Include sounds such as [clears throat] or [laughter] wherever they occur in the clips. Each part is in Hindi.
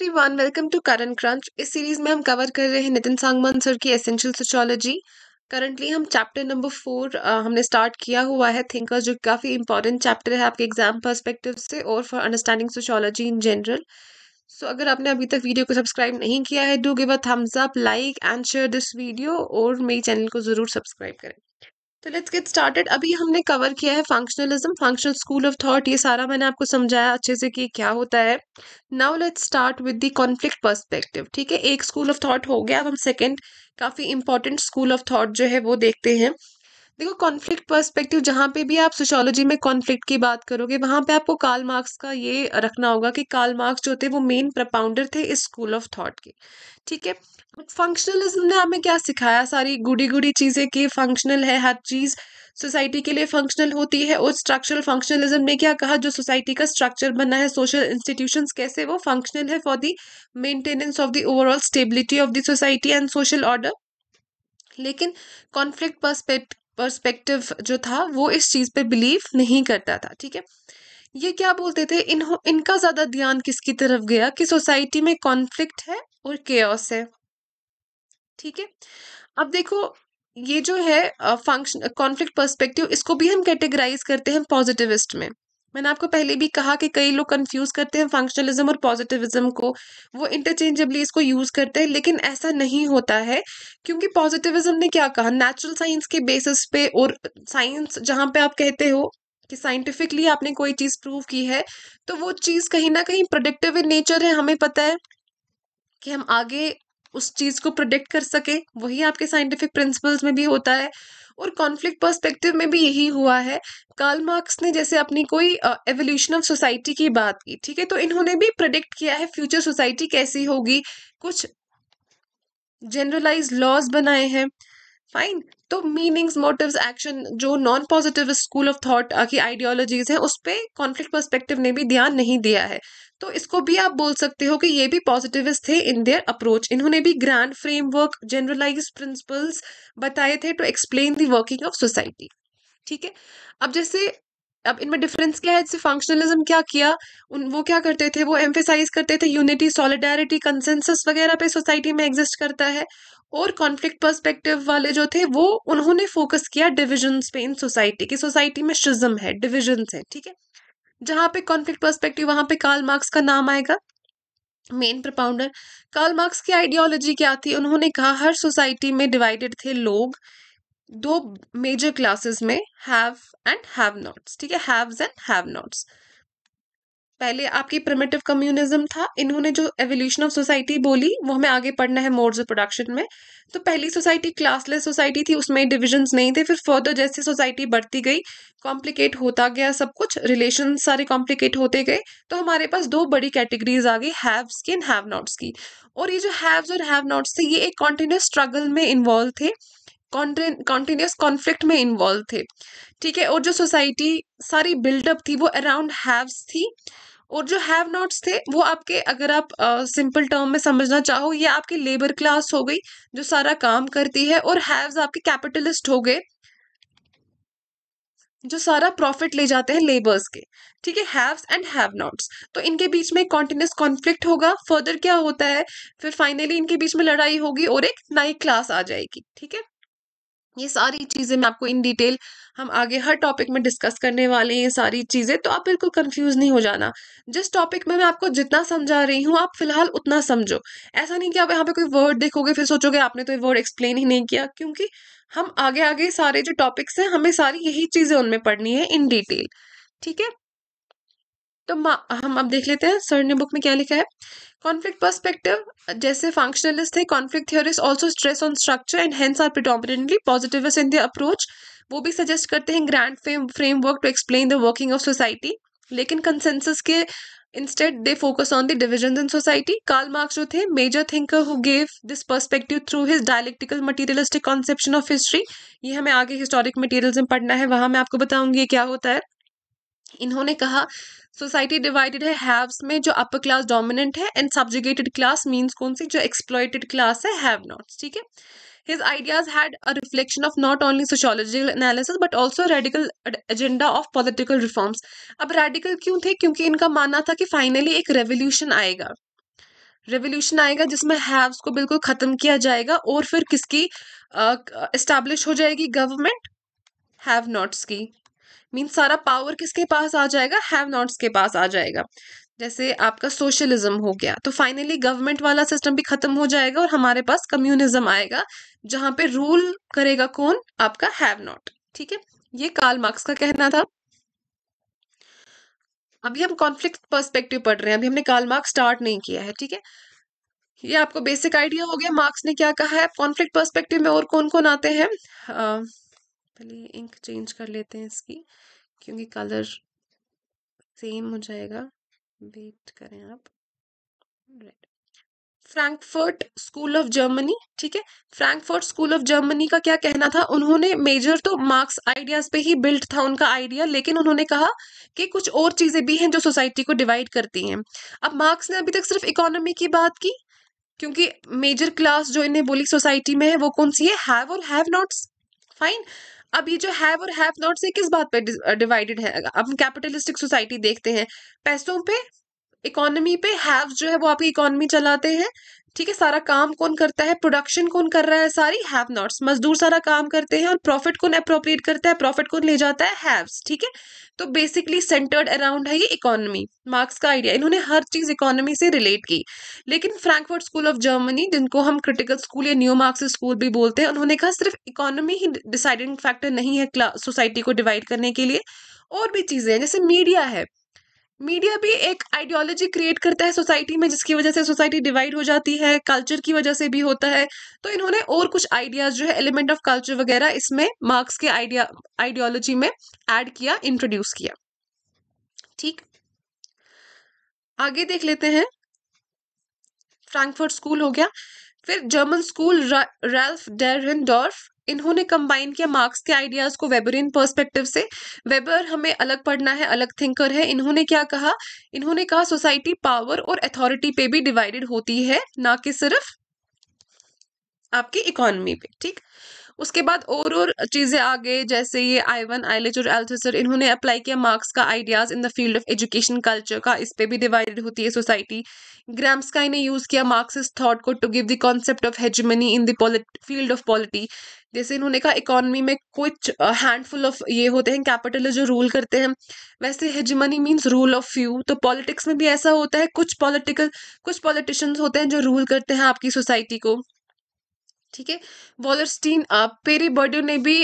Everyone welcome to current crunch इस सीरीज में हम कवर कर रहे हैं नितिन सांगमान सर की एसेंशियल सोशोलॉजी करंटली हम चैप्टर नंबर फोर हमने स्टार्ट किया हुआ है थिंकर्स जो काफ़ी इंपॉर्टेंट चैप्टर है आपके एग्जाम पर्सपेक्टिव से और for understanding sociology in general so अगर आपने अभी तक वीडियो को सब्सक्राइब नहीं किया है do give a thumbs up like and share this video और मेरे चैनल को ज़रूर सब्सक्राइब करें तो लेट्स गेट स्टार्टेड अभी हमने कवर किया है functionalism functional school of thought ये सारा मैंने आपको समझाया अच्छे से कि क्या होता है now let's start with the conflict perspective ठीक है एक स्कूल ऑफ थॉट हो गया अब हम सेकेंड काफ़ी इंपॉर्टेंट स्कूल ऑफ थॉट जो है वो देखते हैं देखो कॉन्फ्लिक्ट पर्सपेक्टिव जहाँ पे भी आप सोशोलॉजी में कॉन्फ्लिक्ट की बात करोगे वहाँ पे आपको काल मार्क्स का ये रखना होगा कि काल मार्क्स जो थे वो मेन प्रपाउंडर थे इस स्कूल ऑफ थॉट के ठीक है फंक्शनलिज्म ने हमें क्या सिखाया सारी गुडी गुडी चीज़ें कि फंक्शनल है हर चीज़ सोसाइटी के लिए फंक्शनल होती है और स्ट्रक्चरल फंक्शनलिज्म ने क्या कहा जो सोसाइटी का स्ट्रक्चर बना है सोशल इंस्टीट्यूशंस कैसे वो फंक्शनल है for the maintenance of the overall stability of the society and social order लेकिन कॉन्फ्लिक्ट पर्सपेक्टिव जो था वो इस चीज़ पे बिलीव नहीं करता था ठीक है ये क्या बोलते थे इन इनका ज़्यादा ध्यान किसकी तरफ गया कि सोसाइटी में कॉन्फ्लिक्ट है और केयस है ठीक है अब देखो ये जो है फंक्शन कॉन्फ्लिक्ट पर्सपेक्टिव इसको भी हम कैटेगराइज करते हैं पॉजिटिविस्ट में मैंने आपको पहले भी कहा कि कई लोग कंफ्यूज करते हैं फंक्शनलिज्म और पॉजिटिविज्म को वो इंटरचेंजेबली इसको यूज करते हैं लेकिन ऐसा नहीं होता है क्योंकि पॉजिटिविज्म ने क्या कहा नेचुरल साइंस के बेसिस पे और साइंस जहाँ पे आप कहते हो कि साइंटिफिकली आपने कोई चीज़ प्रूव की है तो वो चीज़ कहीं ना कहीं प्रोडिक्टिव इन नेचर है हमें पता है कि हम आगे उस चीज़ को प्रोडिक्ट कर सके वही आपके साइंटिफिक प्रिंसिपल्स में भी होता है और कॉन्फ्लिक्ट पर्सपेक्टिव में भी यही हुआ है कार्ल मार्क्स ने जैसे अपनी कोई एवोल्यूशन ऑफ सोसाइटी की बात की ठीक है तो इन्होंने भी प्रोडिक्ट किया है फ्यूचर सोसाइटी कैसी होगी कुछ जनरलाइज लॉज बनाए हैं फाइन तो मीनिंग्स मोटिव्स एक्शन जो non positive school of thought की आइडियोलॉजीज हैं उस पर कॉन्फ्लिक्ट पर्सपेक्टिव ने भी ध्यान नहीं दिया है तो इसको भी आप बोल सकते हो कि ये भी पॉजिटिविस्ट थे इन देयर अप्रोच इन्होंने भी ग्रैंड फ्रेमवर्क जनरलाइज प्रिंसिपल्स बताए थे to explain the working of society ठीक है अब जैसे अब इनमें डिफरेंस क्या है जैसे फंक्शनलिज्म क्या किया उन वो क्या करते थे वो एम्फेसाइज करते थे यूनिटी सॉलिडारिटी कंसेंसस वगैरह पे सोसाइटी में एग्जिस्ट करता है और कॉन्फ्लिक्ट पर्सपेक्टिव वाले जो थे वो उन्होंने फोकस किया डिविजन्स पे इन सोसाइटी की सोसाइटी में शिज्म है डिविजन्स है ठीक है जहां पे कॉन्फ्लिक्ट पर्सपेक्टिव वहां पे कार्ल मार्क्स का नाम आएगा मेन प्रपाउंडर कार्ल मार्क्स की आइडियोलॉजी क्या थी उन्होंने कहा हर सोसाइटी में डिवाइडेड थे लोग दो मेजर क्लासेस में हैव एंड हैव नॉट्स ठीक है हैव्स एंड हैव नॉट्स पहले आपकी प्रिमेटिव कम्युनिज्म था इन्होंने जो एवोल्यूशन ऑफ सोसाइटी बोली वो हमें आगे पढ़ना है मोड्स ऑफ प्रोडक्शन में तो पहली सोसाइटी क्लासलेस सोसाइटी थी उसमें डिविजन्स नहीं थे फिर फर्दर जैसे सोसाइटी बढ़ती गई कॉम्प्लिकेट होता गया सब कुछ रिलेशन सारे कॉम्प्लिकेट होते गए तो हमारे पास दो बड़ी कैटेगरीज आ गई हैव्स की एंड हैव नॉट्स की और ये जो हैव्स और हैव नॉट्स थे ये एक कॉन्टिन्यूस स्ट्रगल में इन्वॉल्व थे कॉन्टिन्यूस कॉन्फ्लिक्ट में इन्वॉल्व थे ठीक है और जो सोसाइटी सारी बिल्डअप थी वो अराउंड हैव्स थी और जो हैव नॉट्स थे वो आपके अगर आप सिंपल uh, टर्म में समझना चाहो ये आपकी लेबर क्लास हो गई जो सारा काम करती है और हैव्स आपके कैपिटलिस्ट हो गए जो सारा प्रॉफिट ले जाते हैं लेबर्स के ठीक है हैव्स एंड हैव नॉट्स तो इनके बीच में कॉन्टिन्यूस कॉन्फ्लिक्ट होगा फर्दर क्या होता है फिर फाइनली इनके बीच में लड़ाई होगी और एक नई क्लास आ जाएगी ठीक है ये सारी चीज़ें मैं आपको इन डिटेल हम आगे हर टॉपिक में डिस्कस करने वाले हैं ये सारी चीज़ें तो आप बिल्कुल कंफ्यूज नहीं हो जाना जिस टॉपिक में मैं आपको जितना समझा रही हूँ आप फिलहाल उतना समझो ऐसा नहीं कि आप यहाँ पे कोई वर्ड देखोगे फिर सोचोगे आपने तो ये वर्ड एक्सप्लेन ही नहीं किया क्योंकि हम आगे आगे सारे जो टॉपिक्स हैं हमें सारी यही चीज़ें उनमें पढ़नी है इन डिटेल ठीक है तो हम अब देख लेते हैं सर ने बुक में क्या लिखा है कॉन्फ्लिक्ट पर्सपेक्टिव जैसे फंक्शनलिस्ट है conflict theorist also stress on structure and hence are predominantly positive in the approach वो भी सजेस्ट करते हैं grand framework to explain the working of society लेकिन कंसेंसस के instead they focus on the division in society Karl Marx जो थे major thinker who gave this perspective through his dialectical materialistic conception of history ये हमें आगे हिस्टोरिक मटीरियल में पढ़ना है वहाँ मैं आपको बताऊंगी क्या होता है इन्होंने कहा सोसाइटी डिवाइडेड है हैव्स में जो अपर क्लास डोमिनेंट है एंड सब्जुगेटेड क्लास मीन्स कौन सी जो एक्सप्लॉयटेड क्लास है हैव नॉट्स ठीक है his ideas had a reflection of not only sociological analysis but also radical agenda of political reforms अब रेडिकल क्यों थे क्योंकि इनका मानना था कि फाइनली एक रेवोल्यूशन आएगा रेवोल्यूशन आएगा जिसमें हैव्स को बिल्कुल ख़त्म किया जाएगा और फिर किसकी इस्टेब्लिश uh, हो जाएगी गवर्नमेंट हैव नॉट्स की मीन सारा पावर किसके पास आ जाएगा हैव नॉट्स के पास आ जाएगा जैसे आपका सोशलिज्म हो गया तो फाइनली गवर्नमेंट वाला सिस्टम भी खत्म हो जाएगा और हमारे पास कम्युनिज्म आएगा जहां पे रूल करेगा कौन आपका हैव नॉट ठीक है ये कार्ल मार्क्स का कहना था अभी हम कॉन्फ्लिक्ट पर्सपेक्टिव पढ़ रहे हैं अभी हमने कार्ल मार्क्स स्टार्ट नहीं किया है ठीक है ये आपको बेसिक आइडिया हो गया मार्क्स ने क्या कहा है कॉन्फ्लिक्ट पर्सपेक्टिव में और कौन कौन आते हैं uh, पहले इंक चेंज कर लेते हैं इसकी क्योंकि कलर सेम हो जाएगा वेट करें आप right Frankfurt school of Germany ठीक है फ्रैंकफर्ट स्कूल ऑफ जर्मनी का क्या कहना था उन्होंने मेजर तो मार्क्स आइडियाज पे ही बिल्ट था उनका आइडिया लेकिन उन्होंने कहा कि कुछ और चीजें भी हैं जो सोसाइटी को डिवाइड करती हैं अब मार्क्स ने अभी तक सिर्फ इकोनॉमी की बात की क्योंकि मेजर क्लास जो इन्हें बोली सोसाइटी में है वो कौन सी है हैव और हैव नॉट्स फाइन अब ये जो हैव और हैव नॉट से किस बात पे डिवाइडेड है हम कैपिटलिस्टिक सोसाइटी देखते हैं पैसों पे इकोनॉमी पे हैव जो है वो आपकी इकोनॉमी चलाते हैं ठीक है सारा काम कौन करता है प्रोडक्शन कौन कर रहा है सारी हैव नॉट्स मजदूर सारा काम करते हैं और प्रॉफिट कौन अप्रोप्रिएट करता है प्रॉफिट कौन ले जाता है हैव्स ठीक है तो बेसिकली सेंटर्ड अराउंड है ये इकोनॉमी मार्क्स का आइडिया इन्होंने हर चीज इकोनॉमी से रिलेट की लेकिन फ्रैंकफर्ट स्कूल ऑफ जर्मनी जिनको हम क्रिटिकल स्कूल या न्यू मार्क्स स्कूल भी बोलते हैं उन्होंने कहा सिर्फ इकोनॉमी ही डिसाइडिंग फैक्टर नहीं है सोसाइटी को डिवाइड करने के लिए और भी चीज़ें हैं जैसे मीडिया है मीडिया भी एक आइडियोलॉजी क्रिएट करता है सोसाइटी में जिसकी वजह से सोसाइटी डिवाइड हो जाती है कल्चर की वजह से भी होता है तो इन्होंने और कुछ आइडियाज जो है एलिमेंट ऑफ कल्चर वगैरह इसमें मार्क्स के आइडिया आइडियोलॉजी में ऐड किया इंट्रोड्यूस किया ठीक आगे देख लेते हैं फ्रैंकफर्ट स्कूल हो गया फिर जर्मन स्कूल रा, रेल्फ डेरेनडॉर्फ इन्होंने कंबाइन किया मार्क्स के आइडियाज को वेबरिन पर्सपेक्टिव से वेबर हमें अलग पढ़ना है अलग थिंकर है इन्होंने क्या कहा इन्होंने कहा सोसाइटी पावर और अथॉरिटी पे भी डिवाइडेड होती है ना कि सिर्फ आपकी इकोनॉमी पे ठीक उसके बाद और और चीज़ें आ गए जैसे ये आईवन आइलेज और एल्थसर इन्होंने अप्लाई किया मार्क्स का ideas in the field of education culture का इस पर भी डिवाइडेड होती है सोसाइटी ग्रामस्काई ने यूज़ किया इस थॉट को to give the concept of hegemony in the field of polity जैसे इन्होंने कहा इकोनॉमी में कुछ हैंडफुल ऑफ ये होते हैं कैपिटल जो रूल करते हैं वैसे hegemony means rule of few तो पॉलिटिक्स में भी ऐसा होता है कुछ पॉलिटिकल कुछ पॉलिटिशियंस होते हैं जो रूल करते हैं आपकी सोसाइटी को ठीक है वॉलरस्टीन पेरी बर्डो ने भी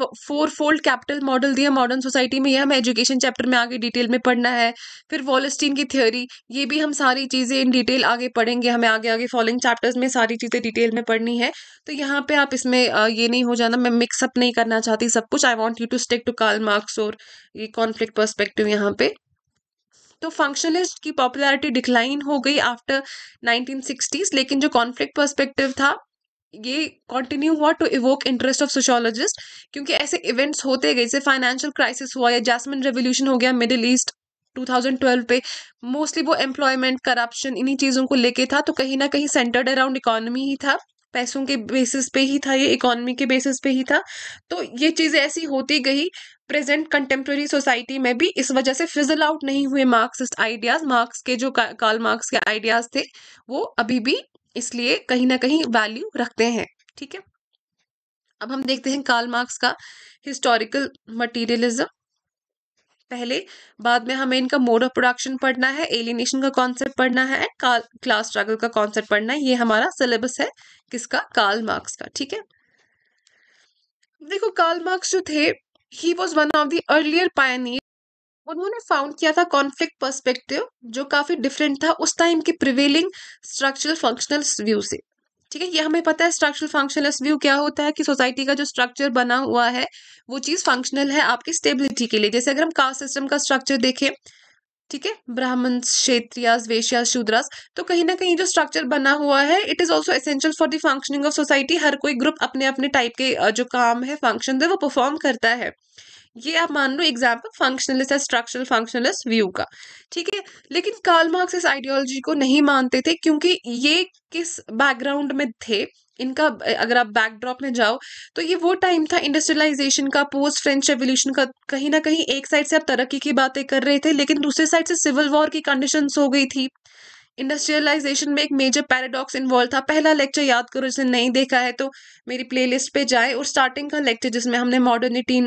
फोर फोल्ड कैपिटल मॉडल दिया मॉडर्न सोसाइटी में यह हमें एजुकेशन चैप्टर में आगे डिटेल में पढ़ना है फिर वॉलरस्टीन की थ्योरी ये भी हम सारी चीज़ें इन डिटेल आगे पढ़ेंगे हमें आगे आगे फॉलोइंग चैप्टर्स में सारी चीज़ें डिटेल में पढ़नी है तो यहाँ पे आप इसमें ये नहीं हो जाना मैं मिक्सअप नहीं करना चाहती सब कुछ I want you to stake to Karl Marx और ये कॉन्फ्लिक्ट पर्सपेक्टिव यहाँ पे तो फंक्शनलिस्ट की पॉपुलैरिटी डिक्लाइन हो गई आफ्टर सिक्सटीज लेकिन जो कॉन्फ्लिक्ट पर्सपेक्टिव था ये कंटिन्यू हुआ to evoke interest of sociologist क्योंकि ऐसे इवेंट्स होते गए जैसे फाइनेंशियल क्राइसिस हुआ या जैसमिन रेवोल्यूशन हो गया मिडिल ईस्ट 2012 पे मोस्टली वो एम्प्लॉयमेंट करप्शन इन्हीं चीज़ों को लेके था तो कहीं ना कहीं सेंटर्ड अराउंड इकोनॉमी ही था पैसों के बेसिस पे ही था ये इकोनॉमी के बेसिस पे ही था तो ये चीज़ें ऐसी होती गई प्रेजेंट कंटेम्प्रेरी सोसाइटी में भी इस वजह से फिजल आउट नहीं हुए मार्क्सिस्ट आइडियाज़ मार्क्स के जो काल मार्क्स के आइडियाज़ थे वो अभी भी इसलिए कहीं ना कहीं वैल्यू रखते हैं ठीक है अब हम देखते हैं कार्ल मार्क्स का हिस्टोरिकल मटीरियलिज्म पहले बाद में हमें इनका मोड ऑफ प्रोडक्शन पढ़ना है एलिनेशन का कॉन्सेप्ट पढ़ना है एंड क्लास स्ट्रगल का कॉन्सेप्ट पढ़ना है ये हमारा सिलेबस है किसका कार्ल मार्क्स का ठीक है देखो कार्ल मार्क्स जो थे he was one of the earlier pioneer उन्होंने फाउंड किया था कॉन्फ्लिक्ट पर्सपेक्टिव जो काफी डिफरेंट था उस टाइम के प्रिवेलिंग स्ट्रक्चरल फंक्शनल व्यू से ठीक है ये हमें पता है स्ट्रक्चरल फंक्शनलिस्ट व्यू क्या होता है कि सोसाइटी का जो स्ट्रक्चर बना हुआ है वो चीज़ फंक्शनल है आपकी स्टेबिलिटी के लिए जैसे अगर हम कास्ट सिस्टम का स्ट्रक्चर देखें ठीक है ब्राह्मण क्षेत्रियास वेशिया शूद्रास तो कहीं ना कहीं जो स्ट्रक्चर बना हुआ है it is also essential for the functioning of society हर कोई ग्रुप अपने अपने टाइप के जो काम है फंक्शन है वो परफॉर्म करता है ये आप मान लो एग्जाम्पल फंक्शनलिस्ट है स्ट्रक्चरल फंक्शनलिस्ट व्यू का ठीक है लेकिन कार्ल मार्क्स इस आइडियोलॉजी को नहीं मानते थे क्योंकि ये किस बैकग्राउंड में थे इनका अगर आप बैकड्रॉप में जाओ तो ये वो टाइम था इंडस्ट्रियलाइजेशन का पोस्ट फ्रेंच रेवोल्यूशन का कहीं ना कहीं एक साइड से आप तरक्की की बातें कर रहे थे लेकिन दूसरे साइड से सिविल वॉर की कंडीशन हो गई थी इंडस्ट्रियलाइजेशन में एक मेजर पैराडॉक्स इन्वॉल्व था पहला लेक्चर याद करो जिसने नहीं देखा है तो मेरी प्लेलिस्ट पे जाए और स्टार्टिंग का लेक्चर जिसमें हमने मॉडर्निटी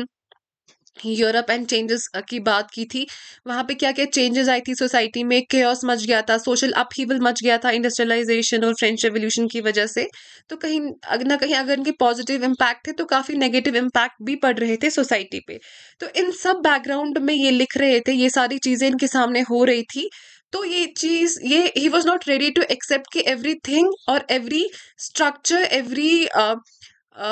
यूरोप एंड चेंजेस की बात की थी वहाँ पे क्या क्या चेंजेस आई थी सोसाइटी में केयस मच गया था सोशल अपहीवल मच गया था इंडस्ट्रियलाइजेशन और फ्रेंच रेवोल्यूशन की वजह से तो कहीं ना कहीं अगर इनके पॉजिटिव इम्पैक्ट थे तो काफ़ी नेगेटिव इम्पैक्ट भी पड़ रहे थे सोसाइटी पे तो इन सब बैकग्राउंड में ये लिख रहे थे ये सारी चीज़ें इनके सामने हो रही थी तो ये चीज़ ये he was not ready to accept कि एवरी थिंग और every structure every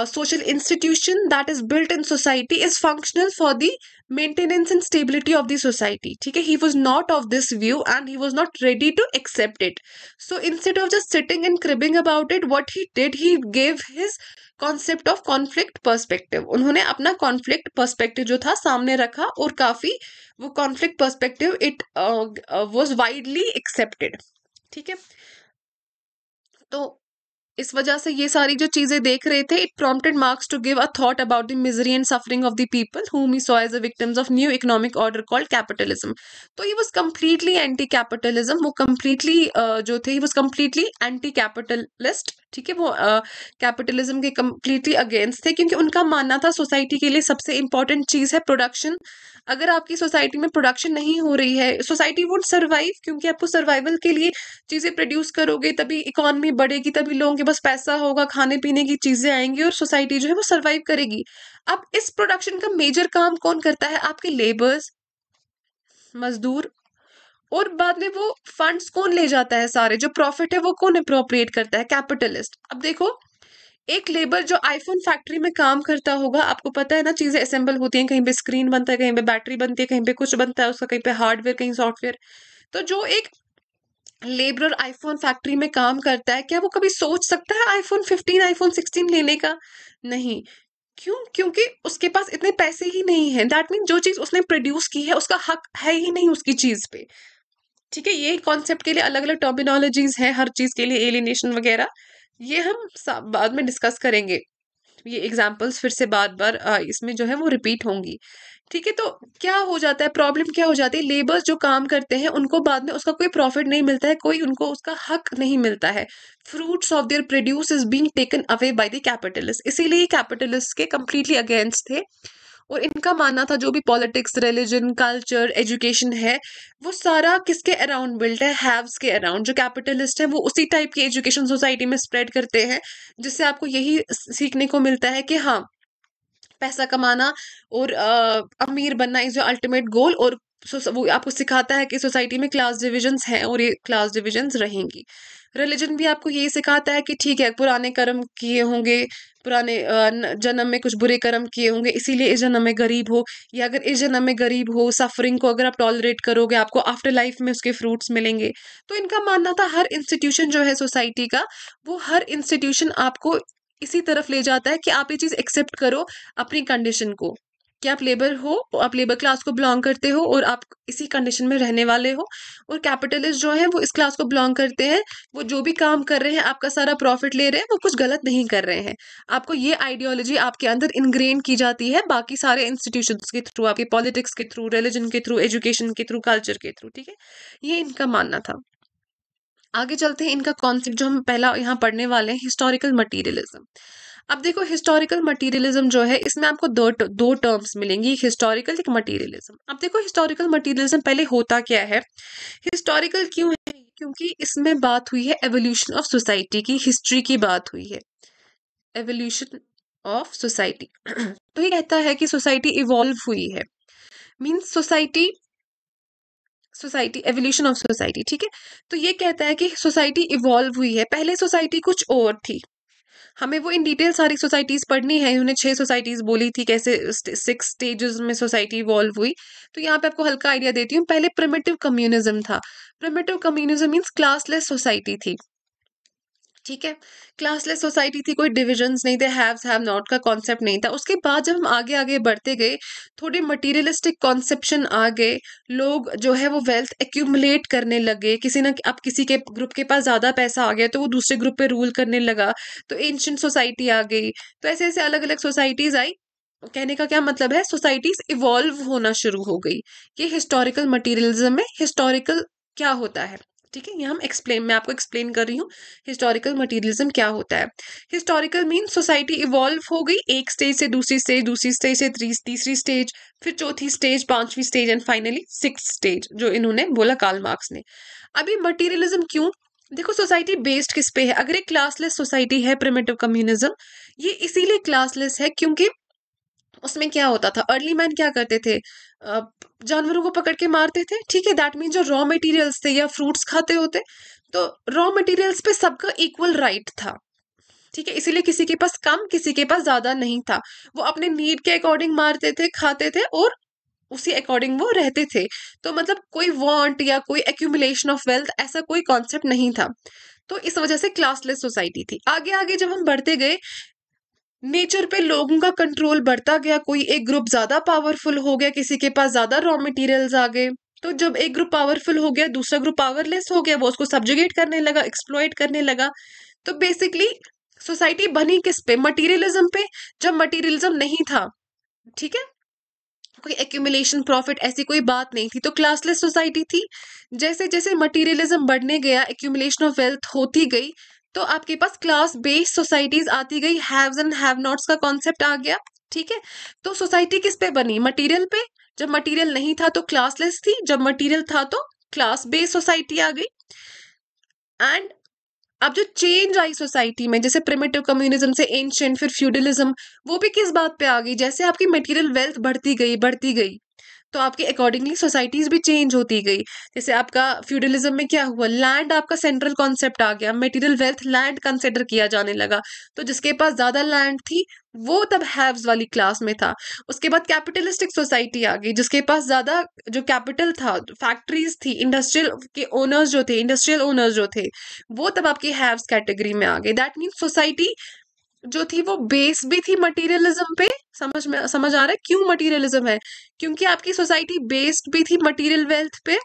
social institution that is built in society is functional for the maintenance and stability of the society ठीक है he was not of this view and he was not ready to accept it so instead of just sitting and cribbing about it what he did he give his concept of conflict perspective उन्होंने अपना कॉन्फ्लिक्ट परस्पेक्टिव जो था सामने रखा और काफी वो conflict perspective it was widely accepted ठीक है तो इस वजह से ये सारी जो चीज़ें देख रहे थे it prompted Marx to give a thought about the misery and suffering of the people whom he saw as a victims of new economic order called capitalism तो he was completely anti capitalism वो कम्प्लीटली uh, जो थे he was completely anti capitalist ठीक है वो कैपिटलिज्म के कम्प्लीटली अगेंस्ट थे क्योंकि उनका मानना था सोसाइटी के लिए सबसे इंपॉर्टेंट चीज़ है प्रोडक्शन अगर आपकी सोसाइटी में प्रोडक्शन नहीं हो रही है सोसाइटी वुड सर्वाइव क्योंकि आपको सर्वाइवल के लिए चीज़ें प्रोड्यूस करोगे तभी इकोनॉमी बढ़ेगी तभी लोगों के पास पैसा होगा खाने पीने की चीज़ें आएंगी और सोसाइटी जो है वो सर्वाइव करेगी अब इस प्रोडक्शन का मेजर काम कौन करता है आपके लेबर्स मजदूर और बाद में वो फंड्स कौन ले जाता है सारे जो प्रॉफिट है वो कौन अप्रोप्रिएट करता है कैपिटलिस्ट अब देखो एक लेबर जो आईफोन फैक्ट्री में काम करता होगा आपको पता है ना चीज़ें असेंबल होती हैं कहीं पे स्क्रीन बनता है कहीं पे बैटरी बनती है कहीं पे कुछ बनता है उसका कहीं पे हार्डवेयर कहीं सॉफ्टवेयर तो जो एक लेबर आईफोन फैक्ट्री में काम करता है क्या वो कभी सोच सकता है आईफोन फिफ्टीन आईफोन सिक्सटीन लेने का नहीं क्यों क्योंकि उसके पास इतने पैसे ही नहीं है दैट मीन जो चीज़ उसने प्रोड्यूस की है उसका हक है ही नहीं उसकी चीज़ पे ठीक है ये कॉन्सेप्ट के लिए अलग अलग टर्मिनोलॉजीज हैं हर चीज़ के लिए एलिनेशन वगैरह ये हम बाद में डिस्कस करेंगे ये एग्जाम्पल्स फिर से बार बार इसमें जो है वो रिपीट होंगी ठीक है तो क्या हो जाता है प्रॉब्लम क्या हो जाती है लेबर्स जो काम करते हैं उनको बाद में उसका कोई प्रॉफिट नहीं मिलता है कोई उनको उसका हक नहीं मिलता है fruits of their produce is being taken away by the capitalist इसीलिए कैपिटलिस्ट के कंप्लीटली अगेंस्ट थे और इनका मानना था जो भी पॉलिटिक्स रिलीजन कल्चर एजुकेशन है वो सारा किसके अराउंड बिल्ट है हैव्स के अराउंड जो कैपिटलिस्ट है वो उसी टाइप की एजुकेशन सोसाइटी में स्प्रेड करते हैं जिससे आपको यही सीखने को मिलता है कि हाँ पैसा कमाना और आ, अमीर बनना इज योर अल्टीमेट गोल और सो वो आपको सिखाता है कि सोसाइटी में क्लास डिविजन्स हैं और ये क्लास डिविजन्स रहेंगी रिलीजन भी आपको यही सिखाता है कि ठीक है पुराने कर्म किए होंगे पुराने जन्म में कुछ बुरे कर्म किए होंगे इसीलिए इस जन्म में गरीब हो या अगर इस जन्म में गरीब हो सफरिंग को अगर आप टॉलरेट करोगे आपको आफ्टर लाइफ में उसके फ्रूट्स मिलेंगे तो इनका मानना था हर इंस्टीट्यूशन जो है सोसाइटी का वो हर इंस्टीट्यूशन आपको इसी तरफ ले जाता है कि आप ये चीज़ एक्सेप्ट करो अपनी कंडीशन को कि आप लेबर हो आप लेबर क्लास को बिलोंग करते हो और आप इसी कंडीशन में रहने वाले हो और कैपिटलिस्ट जो है वो इस क्लास को बिलोंग करते हैं वो जो भी काम कर रहे हैं आपका सारा प्रॉफिट ले रहे हैं वो कुछ गलत नहीं कर रहे हैं आपको ये आइडियोलॉजी आपके अंदर इनग्रेन की जाती है बाकी सारे इंस्टीट्यूशन के थ्रू आपके पॉलिटिक्स के थ्रू रिलीजन के थ्रू एजुकेशन के थ्रू कल्चर के थ्रू ठीक है ये इनका मानना था आगे चलते हैं इनका कॉन्सेप्ट जो हम पहला यहाँ पढ़ने वाले हैं हिस्टोरिकल मटीरियलिज्म अब देखो हिस्टोरिकल मटेरियलिज्म जो है इसमें आपको दो दो टर्म्स मिलेंगी एक हिस्टोरिकल एक मटेरियलिज्म अब देखो हिस्टोरिकल मटेरियलिज्म पहले होता क्या है हिस्टोरिकल क्यों है क्योंकि इसमें बात हुई है एवोल्यूशन ऑफ सोसाइटी की हिस्ट्री की बात हुई है एवोल्यूशन ऑफ सोसाइटी तो ये कहता है कि सोसाइटी इवॉल्व हुई है means society society evolution of society ठीक है तो ये कहता है कि सोसाइटी इवॉल्व हुई है पहले सोसाइटी कुछ और थी हमें वो इन डिटेल सारी सोसाइटीज़ पढ़नी है उन्होंने छह सोसाइटीज़ बोली थी कैसे सिक्स स्टेजेस में सोसाइटी इवॉल्व हुई तो यहाँ पे आपको हल्का आइडिया देती हूँ पहले प्रिमेटिव कम्युनिज्म था primitive communism means classless society थी ठीक है क्लासलेस सोसाइटी थी कोई डिविजन्स नहीं थे हैव्स हैव नॉट का कॉन्सेप्ट नहीं था उसके बाद जब हम आगे आगे बढ़ते गए थोड़े मटीरियलिस्टिक कॉन्सेप्शन आ गए लोग जो है वो वेल्थ एक्यूमुलेट करने लगे किसी ना अब किसी के ग्रुप के पास ज़्यादा पैसा आ गया तो वो दूसरे ग्रुप पे रूल करने लगा तो एंशंट सोसाइटी आ गई तो ऐसे ऐसे अलग अलग सोसाइटीज़ आई कहने का क्या मतलब है सोसाइटीज इवॉल्व होना शुरू हो गई ये हिस्टोरिकल मटीरियलिज्म में हिस्टोरिकल क्या होता है ठीक है यहाँ हम एक्सप्लेन मैं आपको एक्सप्लेन कर रही हूँ हिस्टोरिकल मटीरियलिज्म क्या होता है हिस्टोरिकल मीन सोसाइटी इवॉल्व हो गई एक स्टेज से दूसरी स्टेज दूसरी स्टेज से तीसरी स्टेज फिर चौथी स्टेज पांचवी stage and finally six stage जो इन्होंने बोला काल मार्क्स ने अभी मटीरियलिज्म क्यों देखो सोसाइटी बेस्ड किस पे है अगर एक क्लासलेस सोसाइटी है प्रिमेटिव कम्युनिज्म ये इसीलिए क्लासलेस है क्योंकि उसमें क्या होता था अर्ली मैन क्या करते थे जानवरों को पकड़ के मारते थे ठीक है दैट मीन जो रॉ मटेरियल्स थे या फ्रूट्स खाते होते तो रॉ मटेरियल्स पे सबका इक्वल राइट था ठीक है इसीलिए किसी के पास कम किसी के पास ज़्यादा नहीं था वो अपने नीड के अकॉर्डिंग मारते थे खाते थे और उसी अकॉर्डिंग वो रहते थे तो मतलब कोई वांट या कोई एक्यूमुलेशन ऑफ वेल्थ ऐसा कोई कॉन्सेप्ट नहीं था तो इस वजह से क्लासलेस सोसाइटी थी आगे आगे जब हम बढ़ते गए नेचर पे लोगों का कंट्रोल बढ़ता गया कोई एक ग्रुप ज़्यादा पावरफुल हो गया किसी के पास ज़्यादा रॉ मटेरियल्स आ गए तो जब एक ग्रुप पावरफुल हो गया दूसरा ग्रुप पावरलेस हो गया वो उसको सब्जुगेट करने लगा एक्सप्लॉयट करने लगा तो बेसिकली सोसाइटी बनी किस पे मटीरियलिज्म पे जब मटीरियलिज्म नहीं था ठीक है कोई एक्यूमुलेशन प्रॉफिट ऐसी कोई बात नहीं थी तो क्लासलेस सोसाइटी थी जैसे जैसे मटीरियलिज्म बढ़ने गया एक्यूमुलेशन ऑफ वेल्थ होती गई तो आपके पास क्लास बेस्ड सोसाइटीज आती गई हैव्स एंड हैव नॉट्स का कॉन्सेप्ट आ गया ठीक है तो सोसाइटी किस पे बनी मटेरियल पे जब मटेरियल नहीं था तो क्लासलेस थी जब मटेरियल था तो क्लास बेस्ड सोसाइटी आ गई एंड अब जो चेंज आई सोसाइटी में जैसे प्रिमेटिव कम्युनिज्म से एंशेंट फिर फ्यूडलिज्म वो भी किस बात पे आ गई जैसे आपकी मटेरियल वेल्थ बढ़ती गई बढ़ती गई तो आपके अकॉर्डिंगली सोसाइटीज़ भी चेंज होती गई जैसे आपका फ्यूडलिज्म में क्या हुआ लैंड आपका सेंट्रल कॉन्सेप्ट आ गया मेटीरियल वेल्थ लैंड कंसिडर किया जाने लगा तो जिसके पास ज़्यादा लैंड थी वो तब हैव्स वाली क्लास में था उसके बाद कैपिटलिस्टिक सोसाइटी आ गई जिसके पास ज़्यादा जो कैपिटल था फैक्ट्रीज थी इंडस्ट्रियल के ओनर्स जो थे इंडस्ट्रियल ओनर्स जो थे वो तब आपके हैव्स कैटेगरी में आ गए दैट मीन्स सोसाइटी जो थी वो बेस भी थी मटीरियलिज्म पे समझ में समझ आ रहा है क्यों मटीरियलिज्म है क्योंकि आपकी सोसाइटी बेस्ड भी थी मटीरियल वेल्थ पे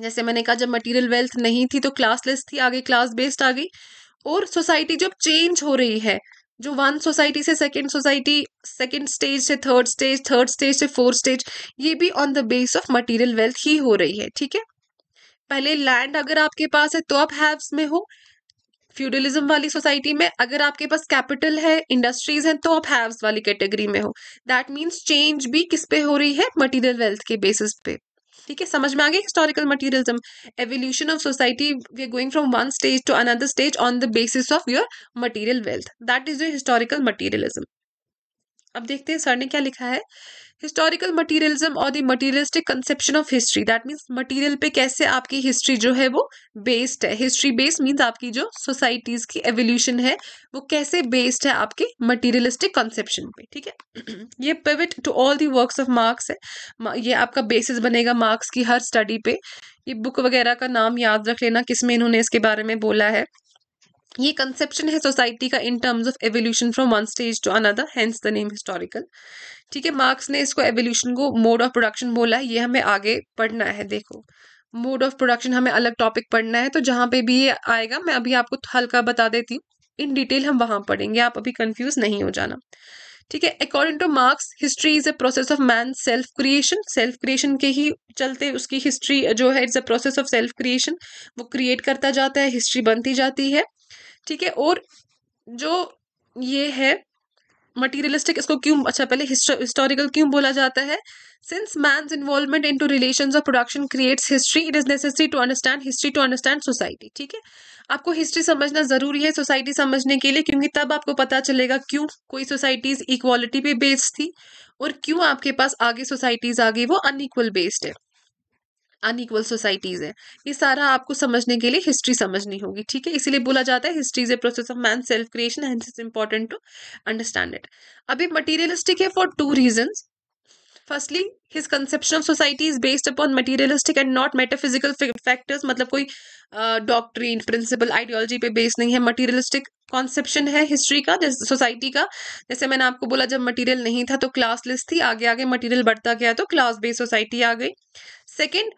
जैसे मैंने कहा जब मटेरियल वेल्थ नहीं थी तो क्लासलेस थी आगे क्लास बेस्ड आ गई और सोसाइटी जब चेंज हो रही है जो वन सोसाइटी से सेकेंड सोसाइटी सेकेंड स्टेज से थर्ड स्टेज थर्ड स्टेज से फोर्थ स्टेज ये भी on the base of material wealth ही हो रही है ठीक है पहले लैंड अगर आपके पास है तो आप हैव्स में हो फ्यूडलिज्म वाली सोसाइटी में अगर आपके पास कैपिटल है इंडस्ट्रीज हैं तो आप हैव्स वाली कैटेगरी में हो दैट मीन्स चेंज भी किस पे हो रही है मटीरियल वेल्थ के बेसिस पे ठीक है समझ में आ गया historical materialism evolution of society we are going from one stage to another stage on the basis of your material wealth that is your historical materialism अब देखते हैं सर ने क्या लिखा है हिस्टोरिकल मटीरियलिज्म और the materialistic conception of history that means material पे कैसे आपकी हिस्ट्री जो है वो बेस्ड है हिस्ट्री बेस्ड मीन्स आपकी जो सोसाइटीज़ की एवोल्यूशन है वो कैसे बेस्ड है आपके मटीरियलिस्टिक कंसेप्शन पे ठीक है [clears throat] ये pivot to all the works of Marx है ये आपका बेसिस बनेगा मार्क्स की हर स्टडी पे ये बुक वगैरह का नाम याद रख लेना किस में इन्होंने इसके बारे में बोला है ये कंसेप्शन है सोसाइटी का in terms of evolution from one stage to another hence the name historical ठीक है मार्क्स ने इसको एवोल्यूशन को मोड ऑफ प्रोडक्शन बोला है ये हमें आगे पढ़ना है देखो मोड ऑफ प्रोडक्शन हमें अलग टॉपिक पढ़ना है तो जहाँ पे भी ये आएगा मैं अभी आपको हल्का बता देती हूँ इन डिटेल हम वहाँ पढ़ेंगे आप अभी कंफ्यूज नहीं हो जाना ठीक है according to Marx history is a process of man self creation self creation के ही चलते उसकी हिस्ट्री जो है it's a process of self creation वो क्रिएट करता जाता है हिस्ट्री बनती जाती है ठीक है और जो ये है मटीरियलिस्टिक इसको क्यों अच्छा पहले हिस्टोरिकल क्यों बोला जाता है since man's involvement into relation of production creates history it is necessary to understand history to understand society ठीक है आपको हिस्ट्री समझना जरूरी है सोसाइटी समझने के लिए क्योंकि तब आपको पता चलेगा क्यों कोई सोसाइटीज इक्वालिटी पे बेस्ड थी और क्यों आपके पास आगे सोसाइटीज आ गई वो अनइक्वल बेस्ड है अनईक्वल सोसाइटीज़ है ये सारा आपको समझने के लिए हिस्ट्री समझनी होगी ठीक है इसीलिए बोला जाता है history is a process of man self creation and it's important to understand it अभी मटीरियलिस्टिक है for two reason firstly his conception of society is based upon materialistic and not metaphysical factors मतलब कोई डॉक्ट्रीन प्रिंसिपल आइडियोलॉजी पे बेस्ड नहीं है मटीरियलिस्टिक कॉन्सेप्शन है हिस्ट्री का जैसे सोसाइटी का जैसे मैंने आपको बोला जब मटीरियल नहीं था तो क्लास लिस्ट थी आगे आगे मटीरियल बढ़ता गया तो क्लास बेस्ड सोसाइटी आ गई second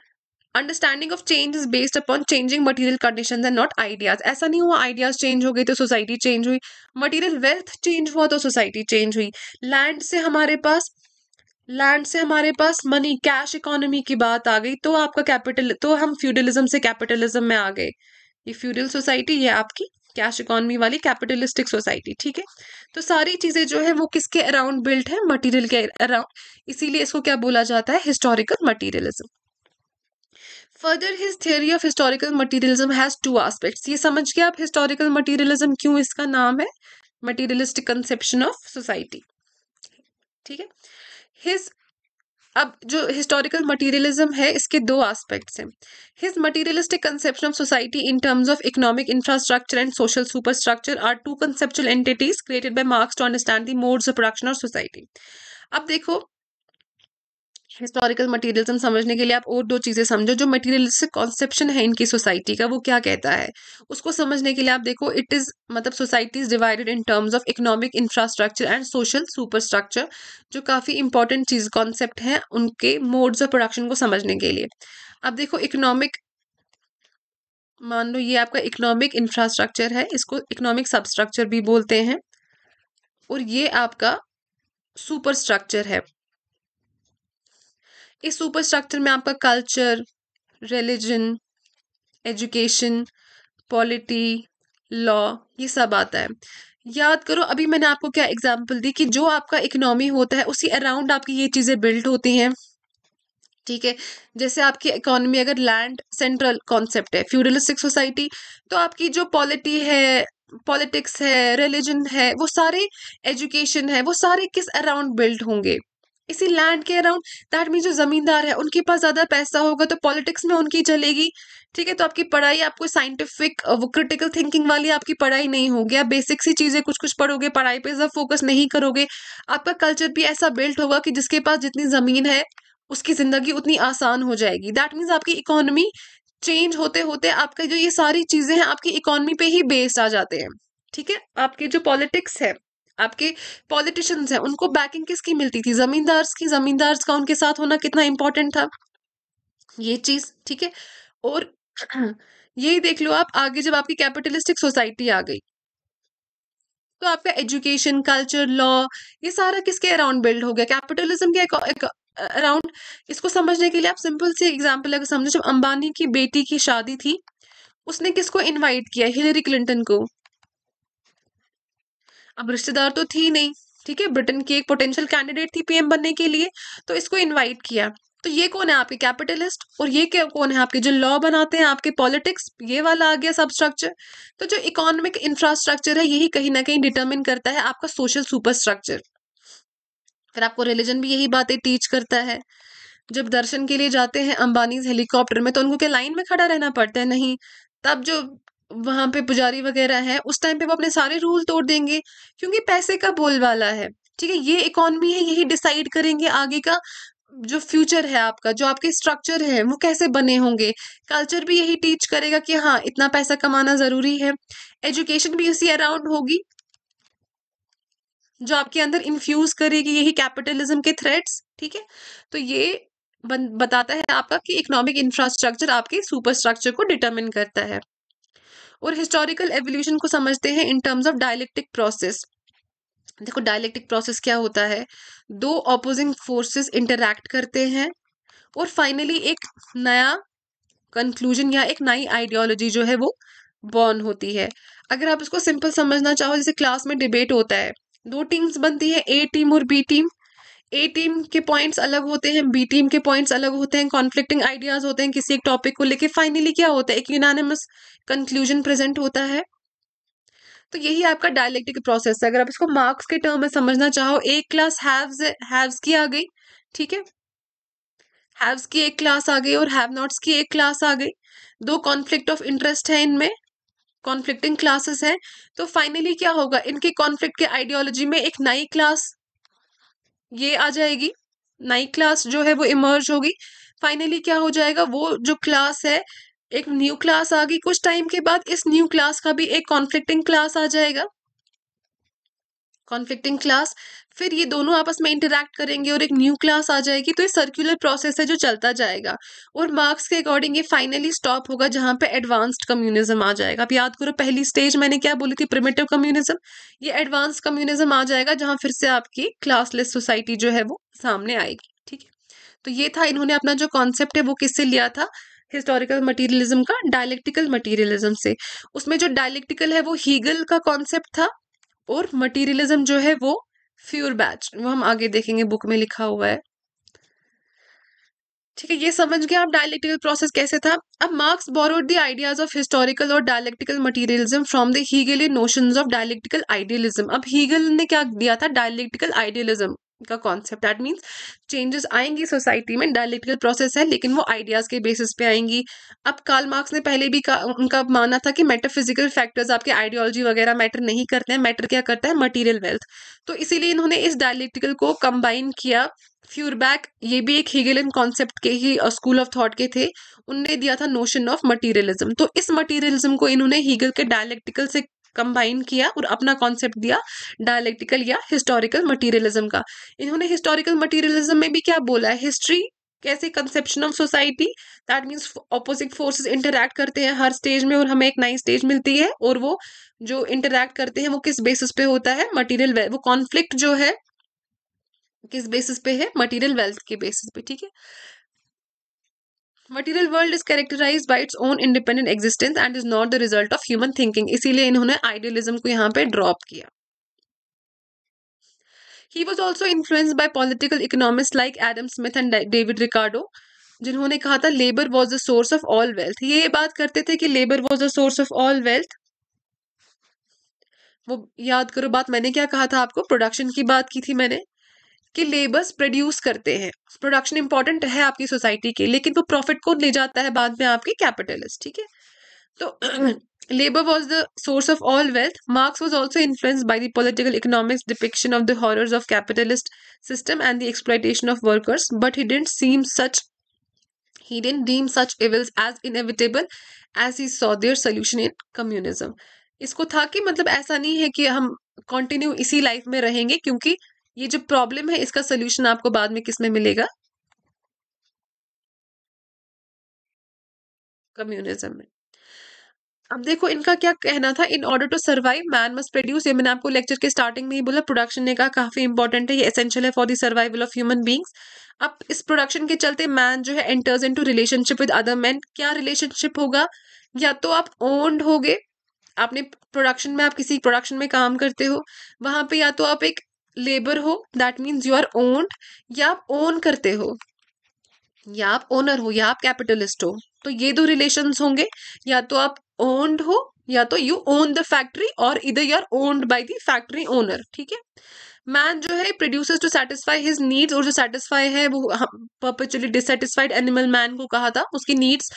understanding of change is based upon changing material condition and not ideas ऐसा नहीं हुआ आइडियाज चेंज हो गई तो सोसाइटी चेंज हुई मटीरियल वेल्थ चेंज हुआ तो सोसाइटी चेंज हुई लैंड से हमारे पास लैंड से हमारे पास मनी कैश इकोनॉमी की बात आ गई तो आपका कैपिटल तो हम फ्यूडलिज्म से कैपिटलिज्म में आ गए ये फ्यूडल सोसाइटी ये आपकी कैश इकोनॉमी वाली कैपिटलिस्टिक सोसाइटी ठीक है तो सारी चीज़ें जो है वो किसके अराउंड बिल्ट है मटीरियल के अराउंड इसीलिए इसको क्या बोला जाता है historical materialism further his theory of historical materialism has two aspects ये समझ के आप हिस्टोरिकल मटीरियलिज्म क्यों इसका नाम है मटीरियलिस्टिक कंसेप्शन ऑफ सोसाइटी ठीक है हिज अब जो हिस्टोरिकल मटीरियलिज्म है इसके दो आस्पेक्ट्स हैं his materialistic conception of society in terms of economic infrastructure and social superstructure are two conceptual entities created by Marx to understand the modes of production of society अब देखो हिस्टोरिकल मटेरियलिज्म समझने के लिए आप और दो चीज़ें समझो जो मटेरियलिस्टिक कॉन्सेप्शन है इनकी सोसाइटी का वो क्या कहता है उसको समझने के लिए आप देखो इट इज़ मतलब society is divided in terms of economic infrastructure and social superstructure जो काफ़ी इंपॉर्टेंट चीज़ कॉन्सेप्ट है उनके मोड्स ऑफ प्रोडक्शन को समझने के लिए अब देखो इकोनॉमिक मान लो ये आपका इकोनॉमिक इंफ्रास्ट्रक्चर है इसको इकोनॉमिक सबस्ट्रक्चर भी बोलते हैं और ये आपका सुपर स्ट्रक्चर है इस सुपर स्ट्रक्चर में आपका culture religion education polity law ये सब आता है याद करो अभी मैंने आपको क्या एग्जांपल दी कि जो आपका इकोनॉमी होता है उसी अराउंड आपकी ये चीज़ें बिल्ड होती हैं ठीक है जैसे आपकी इकोनॉमी अगर लैंड सेंट्रल कॉन्सेप्ट है फ्यूडलिस्टिक सोसाइटी तो आपकी जो पॉलिटी है पॉलिटिक्स है रिलीजन है वो सारे एजुकेशन है वो सारे किस अराउंड बिल्ड होंगे इसी लैंड के अराउंड दैट मीन जो ज़मींदार है उनके पास ज़्यादा पैसा होगा तो पॉलिटिक्स में उनकी चलेगी ठीक है तो आपकी पढ़ाई आपको साइंटिफिक uh, वो क्रिटिकल थिंकिंग वाली आपकी पढ़ाई नहीं होगी आप बेसिक सी चीज़ें कुछ कुछ पढ़ोगे पढ़ाई पे ज़्यादा फोकस नहीं करोगे आपका कल्चर भी ऐसा बिल्ट होगा कि जिसके पास जितनी ज़मीन है उसकी ज़िंदगी उतनी आसान हो जाएगी दैट मीन्स आपकी इकोनॉमी चेंज होते होते आपका जो ये सारी चीज़ें हैं आपकी इकोनॉमी पे ही बेस्ड आ जाते हैं ठीक है आपके जो पॉलिटिक्स है आपके पॉलिटिशियंस हैं उनको बैकिंग किसकी मिलती थी जमींदार्स की जमींदार्स का उनके साथ होना कितना इंपॉर्टेंट था ये चीज ठीक है और [clears throat] यही देख लो आप आगे जब आपकी कैपिटलिस्टिक सोसाइटी आ गई तो आपका एजुकेशन कल्चर लॉ ये सारा किसके अराउंड बिल्ड हो गया कैपिटलिज्म के अराउंड इसको समझने के लिए आप सिंपल से एग्जाम्पल अगर समझो जब अंबानी की बेटी की शादी थी उसने किसको इनवाइट किया हिलरी क्लिंटन को अब रिश्तेदार तो थी नहीं ठीक है ब्रिटेन की एक पोटेंशियल कैंडिडेट थी पीएम बनने के लिए तो इसको इनवाइट किया तो ये कौन है आपके कैपिटलिस्ट और ये क्या कौन है आपके जो लॉ बनाते हैं आपके पॉलिटिक्स ये वाला आ गया सब स्ट्रक्चर तो जो इकोनॉमिक इंफ्रास्ट्रक्चर है यही कहीं ना कहीं डिटर्मिन करता है आपका सोशल सुपर स्ट्रक्चर फिर आपको रिलीजन भी यही बातें टीच करता है जब दर्शन के लिए जाते हैं अंबानीज हेलीकॉप्टर में तो उनको क्या लाइन में खड़ा रहना पड़ता है नहीं तब जो वहां पे पुजारी वगैरह है उस टाइम पे वो अपने सारे रूल तोड़ देंगे क्योंकि पैसे का बोलबाला है ठीक है ये इकोनॉमी है यही डिसाइड करेंगे आगे का जो फ्यूचर है आपका जो आपके स्ट्रक्चर है वो कैसे बने होंगे कल्चर भी यही टीच करेगा कि हाँ इतना पैसा कमाना ज़रूरी है एजुकेशन भी उसी अराउंड होगी जो आपके अंदर इन्फ्यूज करेगी यही कैपिटलिज्म के थ्रेट्स ठीक है तो ये बताता है आपका कि इकोनॉमिक इंफ्रास्ट्रक्चर आपके सुपर स्ट्रक्चर को डिटरमिन करता है और हिस्टोरिकल एवोल्यूशन को समझते हैं in terms of dialectic process देखो डायलेक्टिक प्रोसेस क्या होता है दो ऑपोजिंग फोर्सेस इंटरैक्ट करते हैं और फाइनली एक नया कंक्लूजन या एक नई आइडियोलॉजी जो है वो बॉर्न होती है अगर आप इसको सिंपल समझना चाहो जैसे क्लास में डिबेट होता है दो टीम्स बनती है ए टीम और बी टीम ए टीम के पॉइंट्स अलग होते हैं बी टीम के पॉइंट्स अलग होते हैं कॉन्फ्लिक्टिंग आइडियाज होते हैं किसी एक टॉपिक को लेके फाइनली क्या होता है एक यूनानिमस कंक्लूजन प्रेजेंट होता है तो यही आपका डायलेक्टिक प्रोसेस है अगर आप इसको मार्क्स के टर्म में समझना चाहो एक क्लास हैव्स हैव्स की आ गई ठीक है हैव्स की एक क्लास आ गई और हैव नॉट्स की एक क्लास आ गई दो कॉन्फ्लिक्ट ऑफ इंटरेस्ट है इनमें कॉन्फ्लिक्टिंग क्लासेस हैं तो फाइनली क्या होगा इनके कॉन्फ्लिक्ट के आइडियोलॉजी में एक नई क्लास ये आ जाएगी नई क्लास जो है वो इमर्ज होगी फाइनली क्या हो जाएगा वो जो क्लास है एक न्यू क्लास आ गई कुछ टाइम के बाद इस न्यू क्लास का भी एक कॉन्फ्लिक्टिंग क्लास आ जाएगा कॉन्फ्लिक्टिंग क्लास फिर ये दोनों आपस में इंटरेक्ट करेंगे और एक न्यू क्लास आ जाएगी तो ये सर्कुलर प्रोसेस है जो चलता जाएगा और मार्क्स के अकॉर्डिंग ये फाइनली स्टॉप होगा जहाँ पे एडवांस्ड कम्युनिज्म आ जाएगा आप याद करो पहली स्टेज मैंने क्या बोली थी प्रिमेटिव कम्युनिज्म ये एडवांस कम्युनिज्म आ जाएगा जहाँ फिर से आपकी क्लासलेस सोसाइटी जो है वो सामने आएगी ठीक है तो ये था इन्होंने अपना जो कॉन्सेप्ट है वो किससे लिया था हिस्टोरिकल मटीरियलिज्म का डायलेक्टिकल मटीरियलिज्म से उसमें जो डायलेक्टिकल है वो हीगल का कॉन्सेप्ट था और मटीरियलिज्म जो है वो फ्यूर बैच वो हम आगे देखेंगे बुक में लिखा हुआ है ठीक है ये समझ गए आप डायलेक्टिकल प्रोसेस कैसे था अब Marx borrowed the ideas of historical और dialectical materialism from the Hegelian notions of dialectical idealism अब हीगल ने क्या दिया था डायलेक्टिकल आइडियलिज्म का कॉन्सेप्ट दैट मीन्स चेंजेस आएंगी सोसाइटी में डायलिटिकल प्रोसेस है लेकिन वो आइडियाज़ के बेसिस पे आएंगी अब कार्ल मार्क्स ने पहले भी का, उनका माना था कि मेटाफिजिकल फैक्टर्स आपके आइडियोलॉजी वगैरह मैटर नहीं करते हैं मैटर क्या करता है मटीरियल वेल्थ तो इसीलिए इन्होंने इस डायलिटिकल को कंबाइन किया फ्यूरबैक ये भी एक हिगेलियन कॉन्सेप्ट के ही स्कूल ऑफ थॉट के थे उनने दिया था नोशन ऑफ मटीरियलिज्म तो इस मटीरियलिज्म को इन्होंने हीगल के डायलेक्टिकल से कंबाइन किया और अपना कॉन्सेप्ट दिया डायलेक्टिकल या हिस्टोरिकल मटीरियलिज्म का इन्होंने हिस्टोरिकल मटीरियलिज्म में भी क्या बोला है हिस्ट्री कैसे conception of society that means opposite forces interact करते हैं हर स्टेज में और हमें एक नई स्टेज मिलती है और वो जो इंटरैक्ट करते हैं वो किस बेसिस पे होता है मटेरियल वो कॉन्फ्लिक्ट जो है किस बेसिस पे है मटेरियल वेल्थ के बेसिस पे ठीक है material world is characterise by its own independent existence and is not the result of human thinking इसीलिए इन्होंने आइडियलिज्म को यहाँ पे ड्रॉप किया he was also influenced by political economist like Adam Smith and David Ricardo जिन्होंने कहा था labour was the source of all wealth ये बात करते थे कि labour was the source of all wealth वो याद करो बात मैंने क्या कहा था आपको प्रोडक्शन की बात की थी मैंने कि लेबर्स प्रोड्यूस करते हैं प्रोडक्शन इंपॉर्टेंट है आपकी सोसाइटी के लेकिन वो प्रॉफिट को ले जाता है बाद में आपके कैपिटलिस्ट ठीक है तो labour was the source of all wealth Marx was also influence by the political economics depiction of the horrors of capitalist system and the exploitation of workers but he didn't seem such he didn't deem such evils as inevitable as he saw their solution in communism इसको था कि मतलब ऐसा नहीं है कि हम कंटिन्यू इसी लाइफ में रहेंगे क्योंकि ये जो प्रॉब्लम है इसका सोल्यूशन आपको बाद में किस में मिलेगा कम्युनिज्म में अब देखो इनका क्या कहना था in order to survive man must produce ये मैंने आपको लेक्चर के स्टार्टिंग में ही बोला प्रोडक्शन ने कहा काफी इंपॉर्टेंट है ये एसेंशियल है for the survival of human beings अब इस प्रोडक्शन के चलते मैन जो है enters into relationship with other man क्या रिलेशनशिप होगा या तो आप ओन्ड होगे आपने प्रोडक्शन में आप किसी प्रोडक्शन में काम करते हो वहां पे या तो आप एक लेबर हो that means you are owned या आप ओन करते हो या आप ओनर हो या आप कैपिटलिस्ट हो तो ये दो रिलेशन होंगे या तो आप ओन्ड हो या तो यू ओन द फैक्ट्री और इधर you are owned by the factory owner ठीक है मैन जो है producers to satisfy his needs और जो सेटिस्फाई है वो परपेचुअली डिससेटिस्फाइड एनिमल मैन को कहा था उसकी नीड्स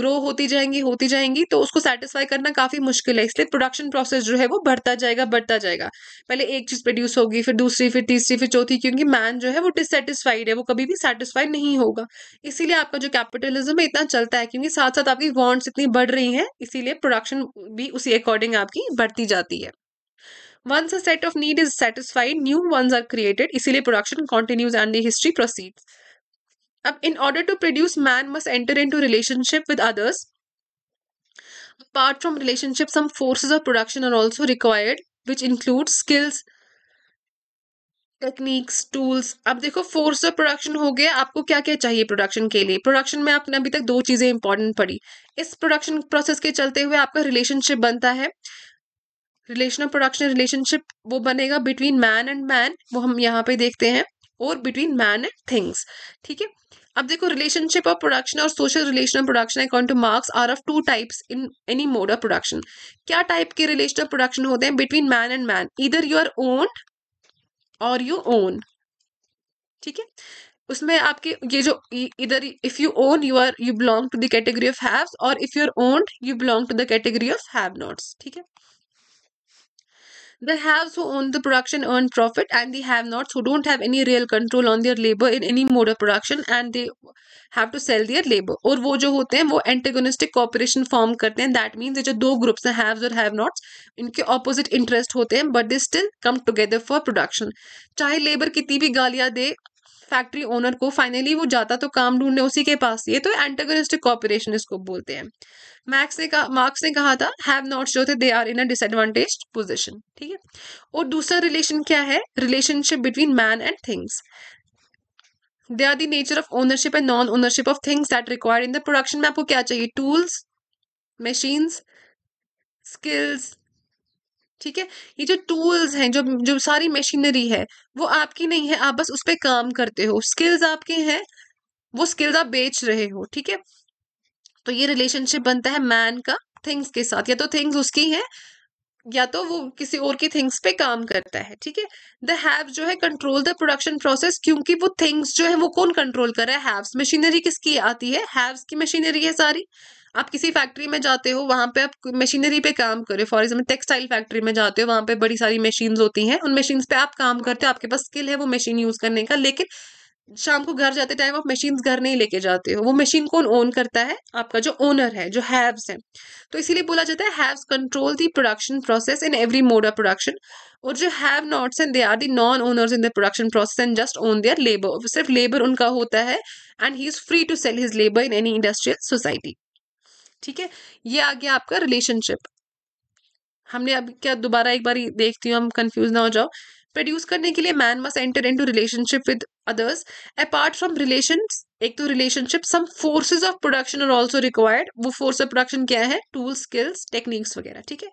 ग्रो होती जाएंगी होती जाएंगी तो उसको सेटिस्फाई करना काफ़ी मुश्किल है इसलिए प्रोडक्शन प्रोसेस जो है वो बढ़ता जाएगा बढ़ता जाएगा पहले एक चीज़ प्रोड्यूस होगी फिर दूसरी फिर तीसरी फिर चौथी क्योंकि मैन जो है वो डिससेटिस्फाइड है वो कभी भी सेटिस्फाई नहीं होगा इसीलिए आपका जो कैपिटलिज्म है इतना चलता है क्योंकि साथ साथ आपकी वॉन्ट्स इतनी बढ़ रही हैं इसीलिए प्रोडक्शन भी उसी अकॉर्डिंग आपकी बढ़ती जाती है once a set of need is satisfied new ones are created इसीलिए production continues and the history proceeds अब in order to produce man must enter into relationship with others apart from relationship some forces of production are also required which include skills techniques tools अब देखो फोर्स ऑफ प्रोडक्शन हो गया आपको क्या क्या चाहिए प्रोडक्शन के लिए प्रोडक्शन में आपने अभी तक दो चीज़ें इंपॉर्टेंट पड़ी इस प्रोडक्शन प्रोसेस के चलते हुए आपका रिलेशनशिप बनता है रिलेशनल प्रोडक्शन रिलेशनशिप वो बनेगा बिटवीन मैन एंड मैन वो हम यहाँ पे देखते हैं और बिटवीन मैन एंड थिंग्स ठीक है अब देखो रिलेशनशिप ऑफ प्रोडक्शन और social relational production according to Marx are of two types in any mode of production क्या टाइप के रिलेशनल प्रोडक्शन होते हैं बिटवीन मैन एंड मैन इधर आर ओन और यू ओन ठीक है उसमें आपके ये जो इधर if you own you are you belong to the category of haves और if you are own you belong to the category of have nots ठीक है The haves who own the production earn profit, and the have nots who don't have any real control on their labor in any mode of production and they have to sell their labour और वो जो होते हैं वो एंटेगोनिस्टिक कॉपरेशन फॉर्म करते हैं that means jo do groups hain haves और have nots inke opposite interest hote hain but they still come together for production chahe labor kitni bhi galiyan de factory owner को फाइनली वो जाता तो काम ढूंढने उसी के पास ये तो एंटेगोनिस्टिक कॉपरेशन इसको बोलते हैं मैक्स ने कहा मार्क्स ने कहा था हैव नॉट जो थे they are in a disadvantage position ठीक है और दूसरा रिलेशन क्या है relationship between man and things they are the nature of ownership and non ownership of things that required in the production में आपको क्या चाहिए टूल्स मशीन्स स्किल्स ठीक है ये जो टूल्स हैं जो जो सारी मशीनरी है वो आपकी नहीं है आप बस उस पर काम करते हो स्किल्स आपके हैं वो स्किल्स आप बेच रहे हो ठीक है तो ये रिलेशनशिप बनता है मैन का थिंग्स के साथ या तो थिंग्स उसकी है या तो वो किसी और की थिंग्स पे काम करता है ठीक है द हैव जो है कंट्रोल द प्रोडक्शन प्रोसेस क्योंकि वो थिंग्स जो है वो कौन कंट्रोल कर रहा है हैव्स मशीनरी किसकी आती है हैव्स की मशीनरी है सारी आप किसी फैक्ट्री में जाते हो वहाँ पे आप मशीनरी पे काम करो फॉर एग्जाम्पल टेक्सटाइल फैक्ट्री में जाते हो वहाँ पे बड़ी सारी मशीन्स होती हैं उन मशीन्स पे आप काम करते हो आपके पास स्किल है वो मशीन यूज़ करने का लेकिन शाम को घर जाते टाइम आप मशीन घर नहीं लेके जाते हो वो मशीन कौन ओन करता है आपका जो ओनर है जो हैव्स है तो इसीलिए बोला जाता है haves control the production process in every mode of production और जो have nots and they are the non owners in the production process and just own their labour सिर्फ लेबर उनका होता है and he is free to sell his labour in any industrial society ठीक है ये आ गया आपका रिलेशनशिप हमने अब क्या दोबारा एक बार देखती हूँ हम कंफ्यूज ना हो जाओ प्रोड्यूस करने के लिए man must enter into relationship with others apart from relation एक तो relationship some forces of production are also required वो फोर्स ऑफ प्रोडक्शन क्या है टूल स्किल्स टेक्निक्स वगैरह ठीक है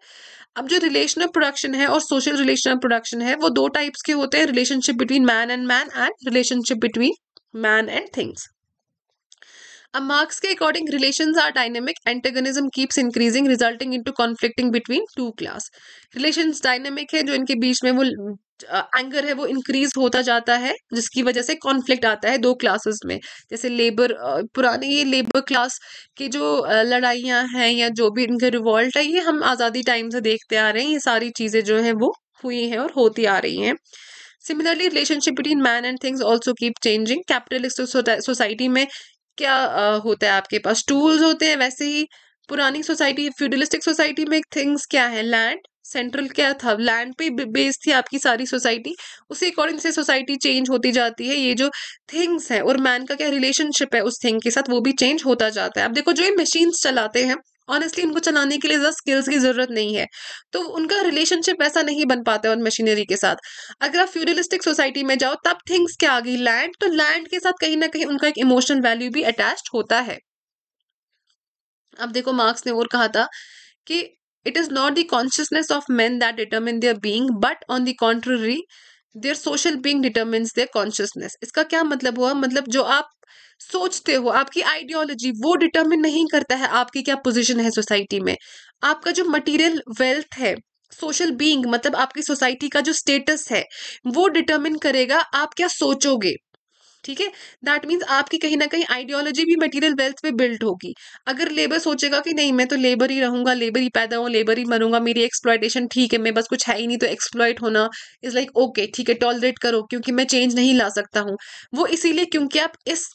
अब जो रिलेशनल प्रोडक्शन है और सोशल रिलेशनल प्रोडक्शन है वो दो टाइप्स के होते हैं relationship between man and man and relationship between man and things अब मार्क्स के according relation are dynamic antagonism keeps increasing resulting into conflicting between two class relation dynamic है जो इनके बीच में वो एंगर है वो इंक्रीज होता जाता है जिसकी वजह से कॉन्फ्लिक्ट आता है दो क्लासेस में जैसे लेबर पुराने ये लेबर क्लास के जो लड़ाइयाँ हैं या जो भी इनके रिवॉल्ट है ये हम आज़ादी टाइम से देखते आ रहे हैं ये सारी चीज़ें जो हैं वो हुई हैं और होती आ रही हैं similarly relationship between man and things also keep changing capitalist society में क्या होता है आपके पास टूल्स होते हैं वैसे ही पुरानी सोसाइटी फ्यूडलिस्टिक सोसाइटी में थिंग्स क्या है लैंड सेंट्रल क्या था लैंड पे बेस्ड थी आपकी सारी सोसाइटी उसी अकॉर्डिंग से सोसाइटी चेंज होती जाती है ये जो थिंग्स है और मैन का क्या रिलेशनशिप है उस थिंग के साथ वो भी चेंज होता जाता है अब देखो जो ये मशीन्स चलाते हैं ऑनेस्टली उनको चलाने के लिए ज़्यादा स्किल्स की ज़रूरत नहीं है तो उनका रिलेशनशिप ऐसा नहीं बन पाता है उन मशीनरी के साथ अगर आप फ्यूडलिस्टिक सोसाइटी में जाओ तब थिंग्स क्या आ गई लैंड तो लैंड के साथ कहीं ना कहीं उनका एक इमोशनल वैल्यू भी अटैच होता है अब देखो मार्क्स ने और कहा था कि it is not the consciousness of man that determine their being but on the contrary their social being determines their consciousness इसका क्या मतलब हुआ मतलब जो आप सोचते हो आपकी आइडियोलॉजी वो डिटर्मिन नहीं करता है आपकी क्या पोजीशन है सोसाइटी में आपका जो मटेरियल वेल्थ है सोशल बीइंग मतलब आपकी सोसाइटी का जो स्टेटस है वो डिटर्मिन करेगा आप क्या सोचोगे ठीक है दैट मीन्स आपकी कहीं ना कहीं आइडियोलॉजी भी मटेरियल वेल्थ पे बिल्ड होगी अगर लेबर सोचेगा कि नहीं मैं तो लेबर ही रहूंगा लेबर ही पैदा हूँ लेबर ही मरूंगा मेरी एक्सप्लॉयटेशन ठीक है मैं बस कुछ है ही नहीं तो एक्सप्लॉयट होना इज लाइक ओके ठीक है टॉलरेट करो क्योंकि मैं चेंज नहीं ला सकता हूँ वो इसीलिए क्योंकि आप इस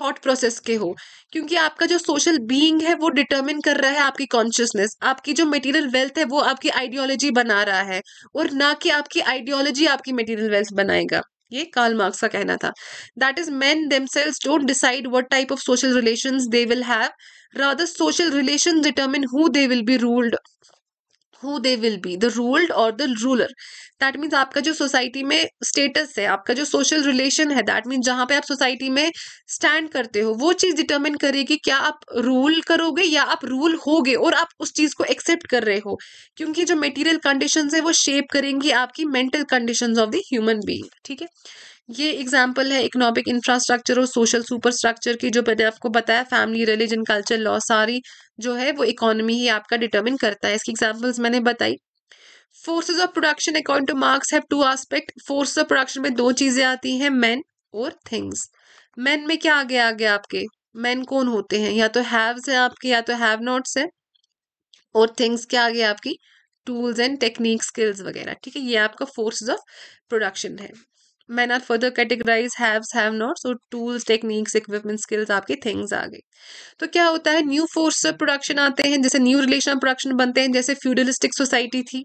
थॉट प्रोसेस के हो क्योंकि आपका जो सोशल बीइंग है वो डिटरमिन कर रहा है आपकी कॉन्शियसनेस आपकी जो मटेरियल वेल्थ है वो आपकी आइडियोलॉजी बना रहा है और ना कि आपकी आइडियोलॉजी आपकी मटेरियल वेल्थ बनाएगा ये कार्ल मार्क्स का कहना था that is man themselves don't decide what type of social relations they will have rather social relations determine who they will be ruled who they will be the ruled और द रूलर दैट मीन्स आपका जो सोसाइटी में स्टेटस है आपका जो सोशल रिलेशन है दैट मीन्स जहाँ पे आप सोसाइटी में स्टैंड करते हो वो चीज़ डिटर्मिन करेगी क्या आप रूल करोगे या आप रूल होगे और आप उस चीज़ को एक्सेप्ट कर रहे हो क्योंकि जो मेटीरियल कंडीशन है वो शेप करेंगी आपकी mental condition of the human being ठीक है ये एग्जाम्पल है इकोनॉमिक इंफ्रास्ट्रक्चर और सोशल सुपर स्ट्रक्चर की जो मैंने आपको बताया फैमिली रिलीजन कल्चर लॉ सारी जो है वो इकोनॉमी ही आपका डिटर्मिन करता है इसकी एग्जाम्पल्स मैंने बताई forces of production according to Marx have two aspect force of production में दो चीजें आती हैं मैन और थिंग्स मैन में क्या आगे आगे आपके मैन कौन होते हैं या तो हैव्स है आपके या तो हैव नॉट्स है और थिंग्स क्या आगे आपकी टूल्स एंड टेक्निक स्किल्स वगैरह ठीक है ये आपका फोर्सेज ऑफ प्रोडक्शन है मैं not further categorise haves have not so tools techniques equipment skills आपकी थिंग्स आ गई तो क्या होता है न्यू फोर्स ऑफ प्रोडक्शन आते हैं जैसे न्यू रिलेशन ऑफ प्रोडक्शन बनते हैं जैसे फ्यूडलिस्टिक सोसाइटी थी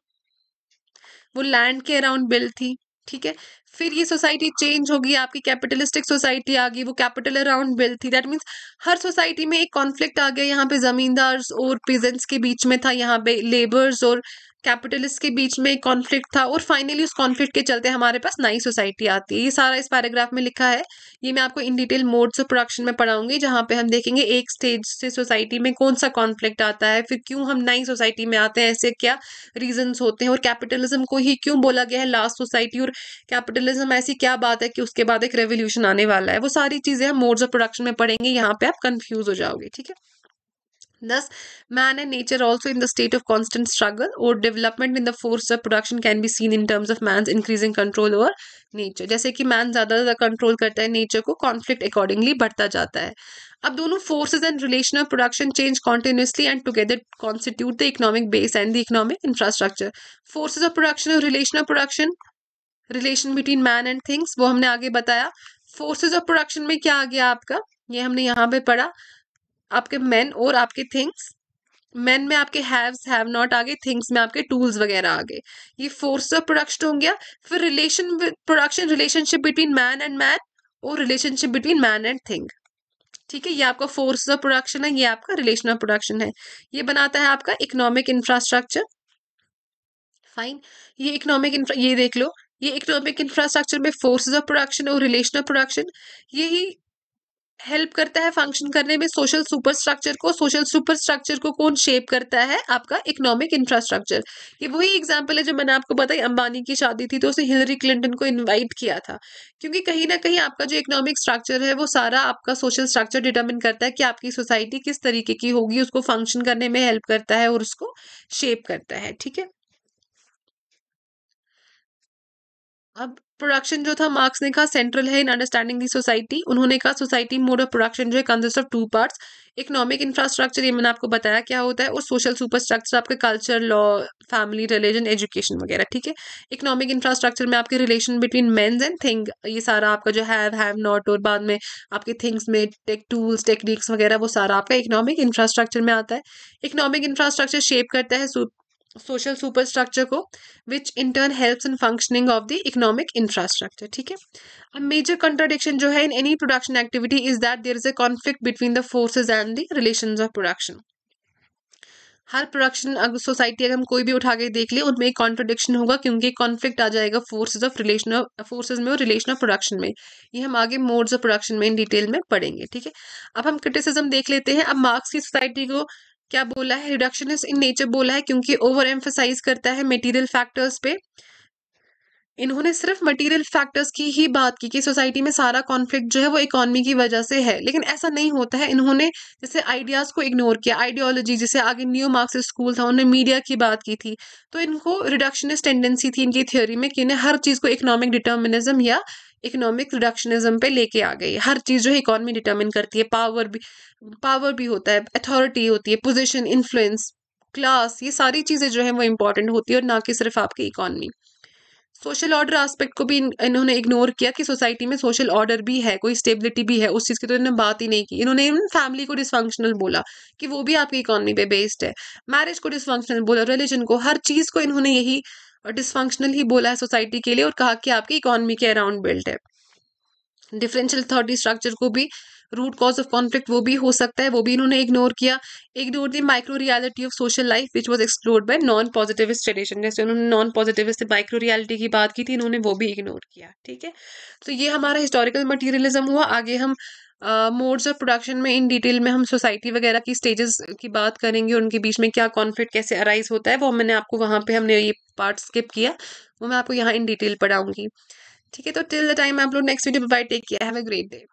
वो लैंड के अराउंड बिल्ड थी ठीक है फिर ये सोसाइटी चेंज होगी आपकी कैपिटलिस्टिक सोसाइटी आ गई वो कैपिटल अराउंड बिल्ड थी दैट मीन्स हर सोसाइटी में एक कॉन्फ्लिक्ट आ गया यहाँ पे जमींदार्स और पीजेंट्स के बीच में था यहाँ पे लेबर्स और कैपिटलिस्ट के बीच में एक कॉन्फ्लिक्ट था और फाइनली उस कॉन्फ्लिक्ट के चलते हमारे पास नई सोसाइटी आती है ये सारा इस पैराग्राफ में लिखा है ये मैं आपको in detail modes of production में पढ़ाऊंगी जहाँ पे हम देखेंगे एक स्टेज से सोसाइटी में कौन सा कॉन्फ्लिक्ट आता है फिर क्यों हम नई सोसाइटी में आते हैं ऐसे क्या रीजन होते हैं और कैपिटलिज्म को ही क्यों बोला गया है लास्ट सोसाइटी और कैपिटलिज्म ऐसी क्या बात है कि उसके बाद एक रेवोल्यूशन आने वाला है वो सारी चीज़ें हम मोड्स ऑफ प्रोडक्शन में पढ़ेंगे यहाँ पे आप कन्फ्यूज हो जाओगे ठीक है Thus, man and nature also in the state of constant struggle or development in the force of production can be seen in terms of man's increasing control over nature. जैसे कि man ज़्यादा ज़्यादा कंट्रोल करता है नेचर को कॉन्फ्लिक्ट अकॉर्डिंगली बढ़ता जाता है अब दोनों forces and relation of production change continuously and together constitute the economic base and the economic infrastructure forces of production और relation of production relation between man and things वो हमने आगे बताया फोर्सेज ऑफ प्रोडक्शन में क्या आ गया आपका ये हमने यहाँ पे पढ़ा आपके मैन और आपके थिंग्स मैन में आपके हैव्स हैव नॉट आ गए थिंग्स में आपके टूल्स वगैरह आ गए ये फोर्स ऑफ प्रोडक्शन हो गया फिर relation production relationship between man and man और relationship between man and thing ठीक है ये आपका फोर्स ऑफ प्रोडक्शन है ये आपका रिलेशन ऑफ प्रोडक्शन है ये बनाता है आपका इकोनॉमिक इंफ्रास्ट्रक्चर फाइन ये इकोनॉमिक ये देख लो ये इकोनॉमिक इंफ्रास्ट्रक्चर में फोर्सेस ऑफ प्रोडक्शन और रिलेशन ऑफ प्रोडक्शन यही हेल्प करता है फंक्शन करने में सोशल सुपरस्ट्रक्चर को सोशल सुपरस्ट्रक्चर को कौन शेप करता है आपका इकोनॉमिक इंफ्रास्ट्रक्चर ये वही एग्जांपल है जो मैंने आपको बताई अंबानी की शादी थी तो उसने हिलरी क्लिंटन को इनवाइट किया था क्योंकि कहीं ना कहीं आपका जो इकोनॉमिक स्ट्रक्चर है वो सारा आपका सोशल स्ट्रक्चर डिटर्मिन करता है कि आपकी सोसाइटी किस तरीके की होगी उसको फंक्शन करने में हेल्प करता है और उसको शेप करता है ठीक है अब प्रोडक्शन जो था मार्क्स ने कहा सेंट्रल है इन अंडरस्टैंडिंग दी सोसाइटी उन्होंने कहा सोसाइटी मोड ऑफ प्रोडक्शन जो है consist of two parts economic infrastructure ये मैंने आपको बताया क्या होता है और सोशल सुपर स्ट्रक्चर आपके culture law family religion education वगैरह ठीक है इकोनॉमिक इंफ्रास्ट्रक्चर में आपके relation between men's and thing ये सारा आपका जो हैव हैव नॉट और बाद में आपके थिंग्स में टेक टूल्स टेक्निक्स वगैरह वो सारा आपका इकोनॉमिक इंफ्रास्ट्रक्चर में आता है इकोनॉमिक इंफ्रास्ट्रक्चर शेप करता है सोशल सुपर स्ट्रक्चर को which in turn helps in functioning of the economic infrastructure ठीक है अब मेजर कंट्राडिक्शन जो है in any production activity is that there is a conflict between the forces and the relation of production हर प्रोडक्शन अगर सोसाइटी अगर हम कोई भी उठा के देख ले उनमें एक कॉन्ट्रोडिक्शन होगा क्योंकि कॉन्फ्लिक्ट आ जाएगा फोर्सेज ऑफ रिलेशन फोर्सेज में और रिलेशन ऑफ प्रोडक्शन में ये हम आगे मोड्स ऑफ प्रोडक्शन में इन डिटेल में पढ़ेंगे ठीक है अब हम क्रिटिसिज्म देख लेते हैं अब मार्क्स की सोसाइटी को क्या बोला है रिडक्शनिस्ट इन नेचर बोला है क्योंकि ओवर एम्फोसाइज करता है मेटीरियल फैक्टर्स पे इन्होंने सिर्फ मटेरियल फैक्टर्स की ही बात की कि सोसाइटी में सारा कॉन्फ्लिक्ट जो है वो इकोनॉमी की वजह से है लेकिन ऐसा नहीं होता है इन्होंने जैसे आइडियाज़ को इग्नोर किया आइडियोलॉजी जैसे आगे न्यू मार्क्स स्कूल था उन्होंने मीडिया की बात की थी तो इनको रिडक्शनिस्ट टेंडेंसी थी इनकी थ्योरी में कि इन्हें हर चीज़ को इकोनॉमिक डिटर्मिनिज्म या इकोनॉमिक रिडक्शनिज्म पे लेके आ गई हर चीज़ जो है इकोनॉमी डिटर्मिन करती है पावर भी पावर भी होता है अथॉरिटी होती है पोजिशन इन्फ्लुएंस क्लास ये सारी चीज़ें जो है वो इम्पॉर्टेंट होती है और ना कि सिर्फ आपकी इकॉनमी सोशल ऑर्डर एस्पेक्ट को भी इन्होंने इग्नोर किया कि सोसाइटी में सोशल ऑर्डर भी है कोई स्टेबिलिटी भी है उस चीज़ की तो इन्होंने बात ही नहीं की इन्होंने फैमिली को डिसफंक्शनल बोला कि वो भी आपकी इकॉनमी पे बेस्ड है मैरिज को डिसफंक्शनल बोला रिलीजन को हर चीज़ को इन्होंने यही डिसफंक्शनल ही बोला है सोसाइटी के लिए और कहा कि आपकी इकोनॉमी के अराउंड बिल्ट है डिफरेंशियल अथॉरिटी स्ट्रक्चर को भी रूट कॉज ऑफ कॉन्फ्लिक्ट वो भी हो सकता है वो भी इन्होंने इग्नोर किया ignore the micro reality of social life which was explored by non positivist tradition जैसे उन्होंने नॉन पॉजिटिविस्ट माइक्रो रियलिटी की बात की थी इन्होंने वो भी इग्नोर किया ठीक है तो ये हमारा हिस्टोरिकल मटीरियलिज्म हुआ आगे हम मोड्स ऑफ प्रोडक्शन में इन डिटेल में हम सोसाइटी वगैरह की स्टेजेस की बात करेंगे उनके बीच में क्या कॉन्फ्लिक्ट कैसे अराइज होता है वो मैंने आपको वहाँ पे हमने ये पार्ट स्किप किया वो मैं आपको यहाँ इन डिटेल पढ़ाऊंगी ठीक है तो टिल द टाइम आप लोग नेक्स्ट वीडियो बाय टेक किया हैव अ ग्रेट डे